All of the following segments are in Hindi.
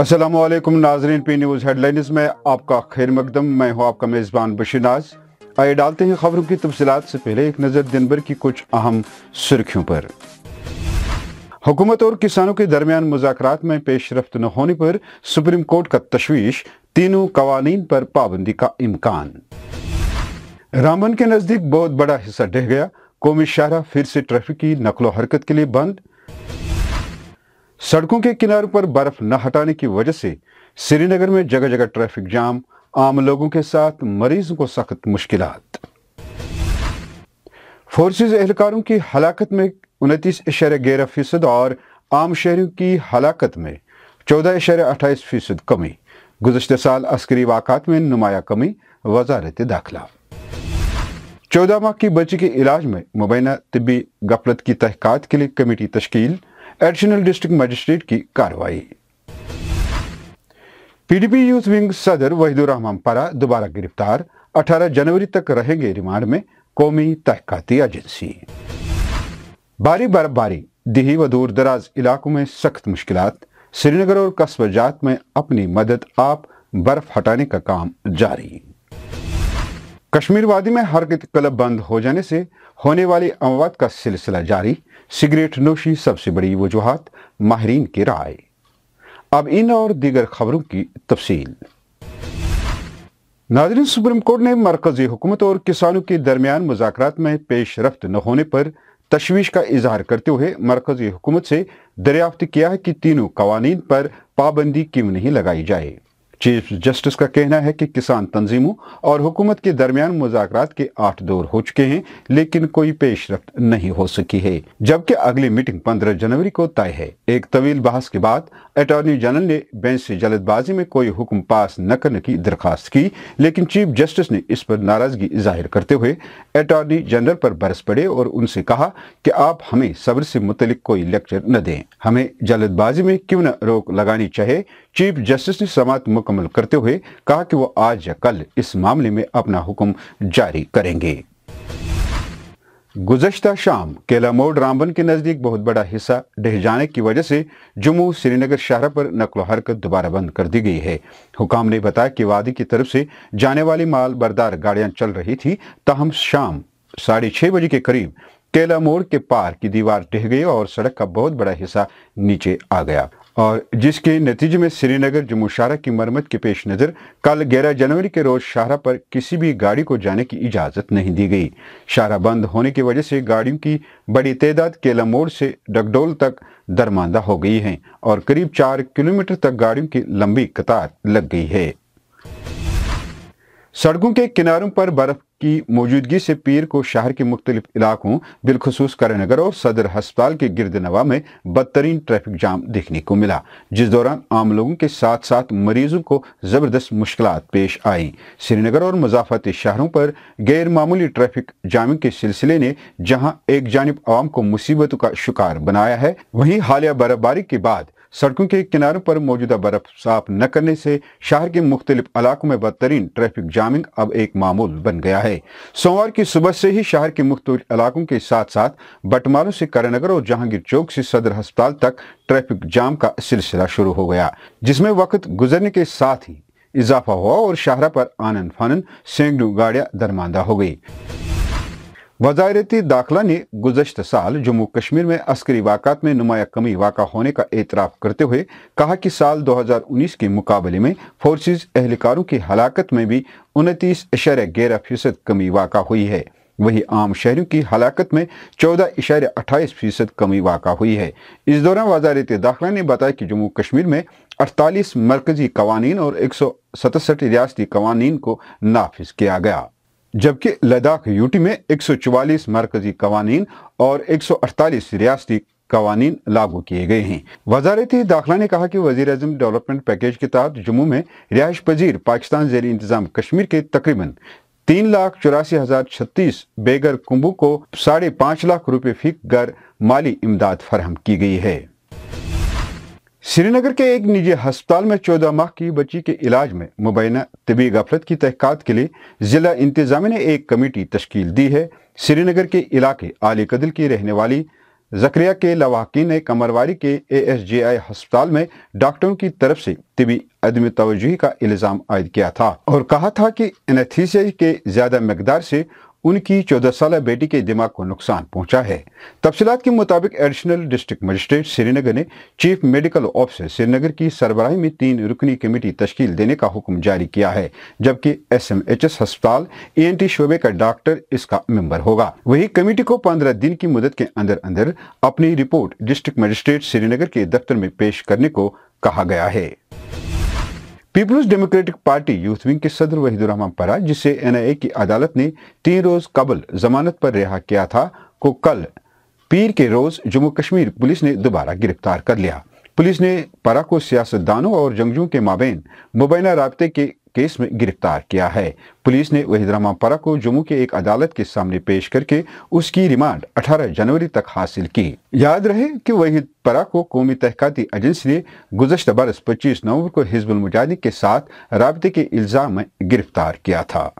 असलम नाजरीन पी न्यूज़ हेडलाइंस में आपका खैर मकदम मैं हूँ आपका मेज़बान बशीनाज आइए डालते हैं खबरों की तफसीत से पहले एक नज़र दिन भर की कुछ अहम सुर्खियों पर हुकूमत और किसानों के दरमियान मुजात में पेश रफ्त न होने पर सुप्रीम कोर्ट का तशवीश तीनों कवानीन पर पाबंदी का इम्कान रामबन के नज़दीक बहुत बड़ा हिस्सा ढह गया कौमी शाहरा फिर से ट्रैफिक की नकलो हरकत के लिए बंद सड़कों के किनारों पर बर्फ न हटाने की वजह से श्रीनगर में जगह जगह ट्रैफिक जाम आम लोगों के साथ मरीजों को सख्त मुश्किल फोर्सेज एहलकारों की हलाकत में उनतीस इशारे ग्यारह फीसद और आम शहरों की हलाकत में चौदह इशारे अट्ठाईस फीसद कमी गुजशत साल अस्करी वाकत में नुमाया कमी वजारत दाखिला चौदह माह की बच्ची के इलाज में मुबैना तबी गफलत की तहकत के लिए कमेटी तश्ील एडिशनल डिस्ट्रिक्ट मजिस्ट्रेट की कार्रवाई पीडीपी यूथ विंग सदर वहीदुररहमान पारा दोबारा गिरफ्तार 18 जनवरी तक रहेंगे रिमांड में कौमी तहकती एजेंसी भारी बर्फबारी दिही व दूर दराज इलाकों में सख्त मुश्किल श्रीनगर और कस्ब जात में अपनी मदद आप बर्फ हटाने का काम जारी कश्मीर वादी में हरकत क्लब बंद हो जाने से होने वाली अमवात का सिलसिला जारी सिगरेट नोशी सबसे बड़ी वजूहत माहरीन की राय अब इन और दीगर खबरों की तफसील नाजरन सुप्रीम कोर्ट ने मरकजी हुकूमत और किसानों के दरमियान मुजाकर में पेश रफ्त न होने पर तशवीश का इजहार करते हुए मरकजी हुकूमत से दरियाफ्त किया है कि तीनों कवानीन पर पाबंदी क्यों नहीं लगाई जाए चीफ जस्टिस का कहना है कि किसान तंजीमों और हुकूमत के दरमियान मुजाकर के आठ दौर हो चुके हैं लेकिन कोई पेशरफ नहीं हो सकी है जबकि अगली मीटिंग पंद्रह जनवरी को तय है एक तवील बहस के बाद अटॉर्नी जनरल ने बेंच से जल्दबाजी में कोई हुक्म पास न करने की दरखास्त की लेकिन चीफ जस्टिस ने इस पर नाराजगी जाहिर करते हुए अटॉर्नी जनरल पर बरस पड़े और उनसे कहा कि आप हमें सब्र से मुतल कोई लेक्चर न दें हमें जल्दबाजी में क्यों न रोक लगानी चाहिए चीफ जस्टिस ने समात मुकम्मल करते हुए कहा कि वो आज या कल इस मामले में अपना हुक्म जारी करेंगे गुजशत शाम केला मोड़ रामबन के नज़दीक बहुत बड़ा हिस्सा ढह जाने की वजह से जम्मू श्रीनगर शहर पर नकलो हरकत दोबारा बंद कर दी गई है हुकाम ने बताया कि वादी की तरफ से जाने वाली माल बरदार गाड़ियां चल रही थी तहम शाम साढ़े छः बजे के करीब केला मोड़ के पार की दीवार ढह गई और सड़क का बहुत बड़ा हिस्सा नीचे आ गया और जिसके नतीजे में श्रीनगर जम्मू शाहरा की मरम्मत के पेश नज़र कल ग्यारह जनवरी के रोज़ शाहरा पर किसी भी गाड़ी को जाने की इजाज़त नहीं दी गई शाहरा बंद होने की वजह से गाड़ियों की बड़ी तादाद केला मोड़ से डगडोल तक दरमांदा हो गई है और करीब चार किलोमीटर तक गाड़ियों की लंबी कतार लग गई है सड़कों के किनारों पर बर्फ की मौजूदगी से पीर को शहर के मुख्तलिफ इलाकों बिलखसूस करनगर और सदर हस्पताल के गिरद नवा में बदतरीन ट्रैफिक जाम देखने को मिला जिस दौरान आम लोगों के साथ साथ मरीजों को ज़बरदस्त मुश्किल पेश आई श्रीनगर और मजाफती शहरों पर गैर मामूली ट्रैफिक जामिंग के सिलसिले ने जहाँ एक जानब आवाम को मुसीबतों का शिकार बनाया है वहीं हालिया बर्फबारी के बाद सड़कों के किनारों पर मौजूदा बर्फ साफ न करने से शहर के मुख्तलिफ इलाकों में बदतरीन ट्रैफिक जामिंग अब एक मामूल बन गया है सोमवार की सुबह से ही शहर के मुख्तलिफ इलाकों के साथ साथ बटमालों से करनगर और जहांगीर चौक से सदर अस्पताल तक ट्रैफिक जाम का सिलसिला शुरू हो गया जिसमें वक्त गुजरने के साथ ही इजाफा हुआ और शाहरा पर आनन फानन सैकड़ों गाड़ियां दरमांदा हो गई वजारती दाखिला ने गुजशत साल जम्मू कश्मीर में अस्करी वाकत में नुमाया कमी वाक़ होने का एतराफ़ करते हुए कहा कि साल 2019 के मुकाबले में फोर्सेज एहलकारों की हलाकत में भी उनतीस इशारे ग्यारह फीसद कमी वाक़ हुई है वहीं आम शहरों की हलाकत में चौदह इशारे अट्ठाईस फीसद कमी वाक़ हुई है इस दौरान वजारत दाखिला ने बताया कि जम्मू कश्मीर में अड़तालीस मरकज़ी कवानीन और एक सौ सतसठ रियासती कवानीन को नाफिज किया गया जबकि लद्दाख यूटी में 144 मरकजी कवानीन और एक सौ अड़तालीस रियाती कवानीन लागू किए गए हैं वजारत दाखिला ने कहा कि वजी अजम डेवलपमेंट पैकेज के तहत जम्मू में रिहाइश पजीर पाकिस्तान जेर इंतज़ाम कश्मीर के तकरीबन तीन लाख चौरासी हज़ार छत्तीस बेगर कुंबू को साढ़े पाँच लाख रुपये फीक घर माली इमदाद फरहम की गई है श्रीनगर के एक निजी अस्पताल में चौदह माह की बच्ची के इलाज में मुबैना तबी गफलत की तहक़ात के लिए ज़िला इंतजाम ने एक कमेटी तश्कील दी है श्रीनगर के इलाके आली कदल की रहने वाली जक्रिया के लवाकी ने कमरवारी के ए एस जे आई हस्पताल में डॉक्टरों की तरफ से तबी अदम तोजही का इल्ज़ाम आयद किया था और कहा था कि एनेथीसिया के ज़्यादा मकदार से उनकी चौदह साल बेटी के दिमाग को नुकसान पहुंचा है तफसीत के मुताबिक एडिशनल डिस्ट्रिक्ट मजिस्ट्रेट श्रीनगर ने चीफ मेडिकल ऑफिसर श्रीनगर की सरबराही में तीन रुकनी कमेटी तश्ल देने का हुक्म जारी किया है जबकि एस एम एच एस अस्पताल ए एन टी शोबे का डॉक्टर इसका मेम्बर होगा वही कमेटी को पंद्रह दिन की मुदत के अंदर अंदर अपनी रिपोर्ट डिस्ट्रिक्ट मजिस्ट्रेट श्रीनगर के दफ्तर में पेश करने को कहा गया है पीपल्स डेमोक्रेटिक पार्टी यूथ विंग के सदर वहीदुरहमान परा जिसे एनआईए की अदालत ने तीन रोज कबल जमानत पर रिहा किया था को कल पीर के रोज जम्मू कश्मीर पुलिस ने दोबारा गिरफ्तार कर लिया पुलिस ने परा को सियासतदानों और जंगजुओं के माबेन मुबैना रबते के केस में गिरफ्तार किया है पुलिस ने वहीदरामा परा को जम्मू के एक अदालत के सामने पेश करके उसकी रिमांड 18 जनवरी तक हासिल की याद रहे कि वहीद परा को कौमी तहकती एजेंसी ने गुजशत बरस पच्चीस नवम्बर को हिजबुल मुजाहिद के साथ रबते के इल्ज़ाम में गिरफ्तार किया था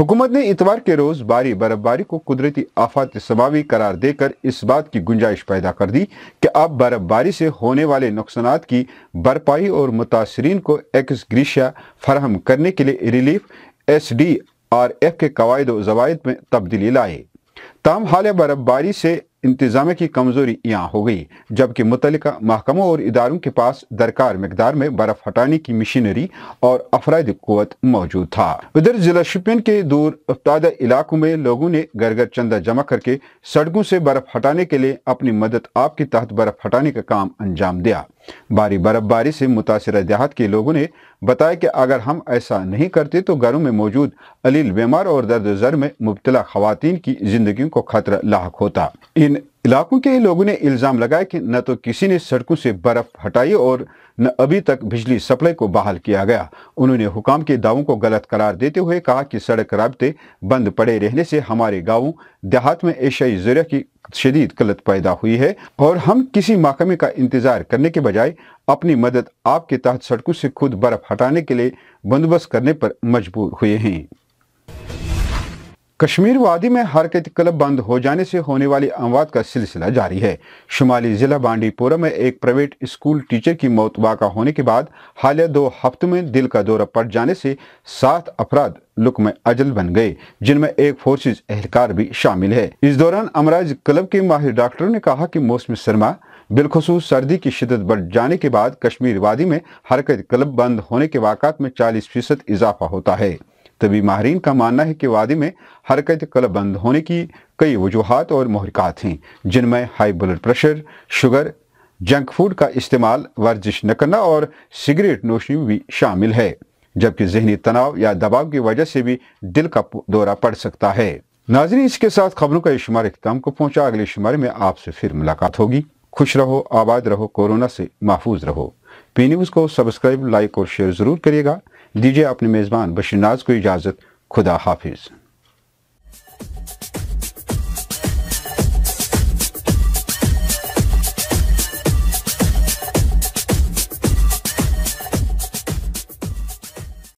हुकूमत ने इतवार के रोज भारी बर्फबारी को कुदरती आफात समावी करार देकर इस बात की गुंजाइश पैदा कर दी कि अब बर्फबारी से होने वाले नुकसान की भरपाई और मुतासरीन को एक्स फराहम करने के लिए relief S D R F के कवायद वायद में तब्दीली लाए तमाम हाल बर्फबारी से इंतज़ाम की कमज़ोरी यहाँ हो गई जबकि मुतल महकमों और इदारों के पास दरकार मकदार में बर्फ़ हटाने की मशीनरी और अफराद क़वत मौजूद था उधर ज़िला शुपियन के दूर अफ्तादा इलाकों में लोगों ने घर घर चंदा जमा करके सड़कों से बर्फ़ हटाने के लिए अपनी मदद आपके तहत बर्फ़ हटाने का काम अंजाम दिया भारी बर्फबारी से मुतासर देहात के लोगों ने बताया कि अगर हम ऐसा नहीं करते तो घरों में मौजूद अलील बीमार और दर्द जर में मुबतला खातन की जिंदगी को खतरा लाक होता इन इलाकों के लोगों ने इल्ज़ाम लगाया कि न तो किसी ने सड़कों से बर्फ़ हटाई और न अभी तक बिजली सप्लाई को बहाल किया गया उन्होंने हुकाम के दावों को गलत करार देते हुए कहा कि सड़क रबते बंद पड़े रहने से हमारे गाँव देहात में एशियाई ज़रिया की शदीद कलत पैदा हुई है और हम किसी माकमे का इंतज़ार करने के बजाय अपनी मदद आपके तहत सड़कों से खुद बर्फ़ हटाने के लिए बंदोबस्त करने पर मजबूर हुए हैं कश्मीर वादी में हरकत क्लब बंद हो जाने से होने वाली अमवात का सिलसिला जारी है शुमाली ज़िला बांडीपोरा में एक प्राइवेट स्कूल टीचर की मौत वाक़ा होने के बाद हालिया दो हफ्तों में दिल का दौरा पड़ जाने से सात अपराध लुक में अजल बन गए जिनमें एक फोर्सेज एहलकार भी शामिल है इस दौरान अमराज क्लब के माहिर डॉक्टरों ने कहा कि मौसम सरमा बिलखसूस सर्दी की शिदत बढ़ जाने के बाद कश्मीर वादी में हरकत क्लब बंद होने के वाकत में चालीस फीसद इजाफा होता है तभी माहरीन का मानना है कि वादी में हरकत कल बंद होने की कई वजूहत और महरिकात हैं जिनमें high blood pressure sugar junk food का इस्तेमाल वर्जिश न करना और सिगरेट नोशी भी शामिल है जबकि जहनी तनाव या दबाव की वजह से भी दिल का दौरा पड़ सकता है नाजरी इसके साथ खबरों का शुमार इकदाम को पहुंचा अगले शुमार में आपसे फिर मुलाकात होगी खुश रहो आबाद रहो कोरोना से महफूज रहो पी न्यूज़ को सब्सक्राइब लाइक और शेयर ज़रूर करिएगा दीजिए अपने मेज़बान बशीनाज को इजाज़त खुदा हाफिज़